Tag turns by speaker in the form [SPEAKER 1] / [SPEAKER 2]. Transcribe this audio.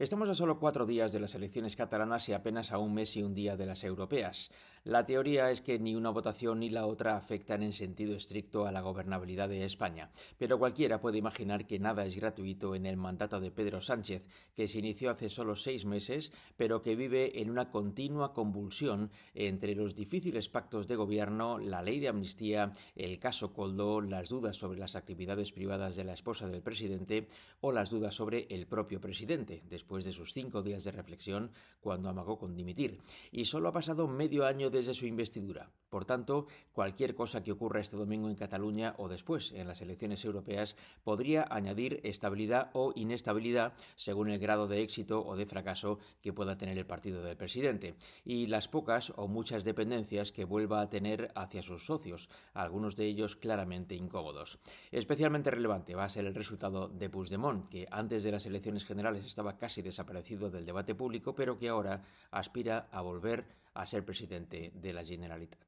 [SPEAKER 1] Estamos a solo cuatro días de las elecciones catalanas y apenas a un mes y un día de las europeas. La teoría es que ni una votación ni la otra afectan en sentido estricto a la gobernabilidad de España, pero cualquiera puede imaginar que nada es gratuito en el mandato de Pedro Sánchez, que se inició hace solo seis meses, pero que vive en una continua convulsión entre los difíciles pactos de gobierno, la ley de amnistía, el caso Coldo, las dudas sobre las actividades privadas de la esposa del presidente o las dudas sobre el propio presidente, después de sus cinco días de reflexión cuando amagó con dimitir, y solo ha pasado medio año desde su investidura. Por tanto, cualquier cosa que ocurra este domingo en Cataluña o después en las elecciones europeas podría añadir estabilidad o inestabilidad según el grado de éxito o de fracaso que pueda tener el partido del presidente y las pocas o muchas dependencias que vuelva a tener hacia sus socios, algunos de ellos claramente incómodos. Especialmente relevante va a ser el resultado de Puigdemont, que antes de las elecciones generales estaba casi desaparecido del debate público, pero que ahora aspira a volver a ser presidente de la Generalitat.